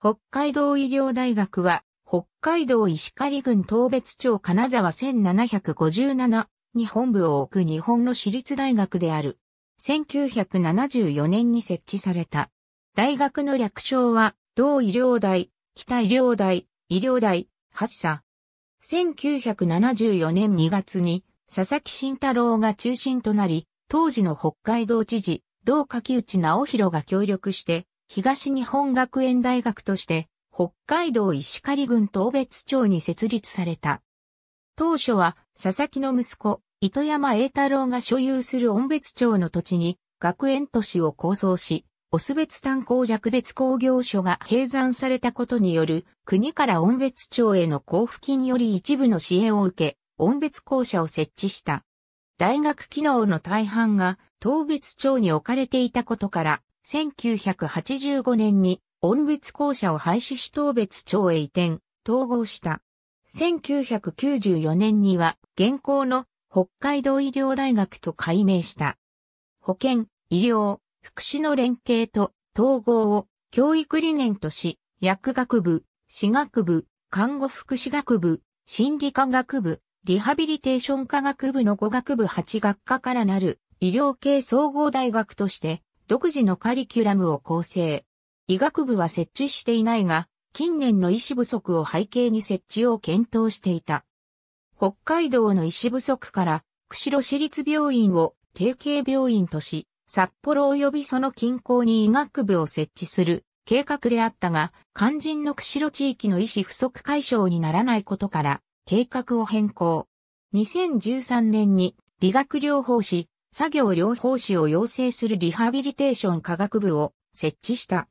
北海道医療大学は、北海道石狩郡東別町金沢1757に本部を置く日本の私立大学である。1974年に設置された。大学の略称は、同医療大、北医療大、医療大、発社。1974年2月に、佐々木慎太郎が中心となり、当時の北海道知事、同柿内直弘が協力して、東日本学園大学として、北海道石狩郡東別町に設立された。当初は、佐々木の息子、糸山栄太郎が所有する音別町の土地に、学園都市を構想し、オス別炭鉱弱別工業所が閉山されたことによる、国から音別町への交付金より一部の支援を受け、音別校舎を設置した。大学機能の大半が、東別町に置かれていたことから、1985年に音別校舎を廃止し東別町へ移転、統合した。1994年には現行の北海道医療大学と改名した。保健、医療、福祉の連携と統合を教育理念とし、薬学部、歯学部、看護福祉学部、心理科学部、リハビリテーション科学部の5学部8学科からなる医療系総合大学として独自のカリキュラムを構成。医学部は設置していないが、近年の医師不足を背景に設置を検討していた。北海道の医師不足から、釧路市立病院を定型病院とし、札幌及びその近郊に医学部を設置する計画であったが、肝心の釧路地域の医師不足解消にならないことから、計画を変更。2013年に理学療法士、作業療法士を養成するリハビリテーション科学部を設置した。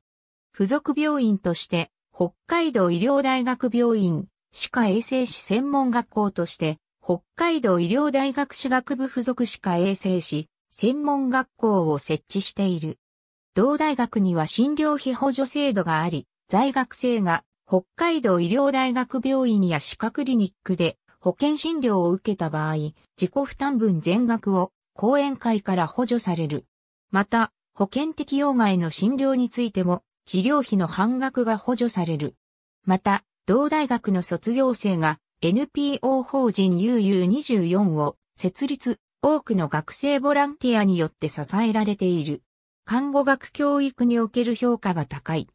付属病院として、北海道医療大学病院、歯科衛生士専門学校として、北海道医療大学歯学部付属歯科衛生士専門学校を設置している。同大学には診療費補助制度があり、在学生が北海道医療大学病院や歯科クリニックで保険診療を受けた場合、自己負担分全額を講演会から補助される。また、保険適用外の診療についても治療費の半額が補助される。また、同大学の卒業生が NPO 法人 UU24 を設立、多くの学生ボランティアによって支えられている。看護学教育における評価が高い。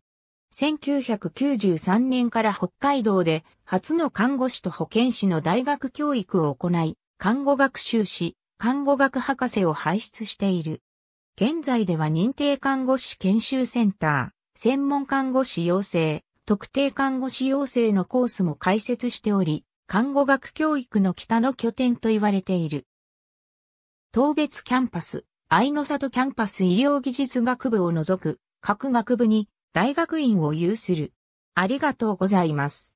1993年から北海道で初の看護師と保健師の大学教育を行い、看護学習士、看護学博士を輩出している。現在では認定看護師研修センター、専門看護師養成、特定看護師養成のコースも開設しており、看護学教育の北の拠点と言われている。東別キャンパス、愛の里キャンパス医療技術学部を除く各学部に大学院を有する。ありがとうございます。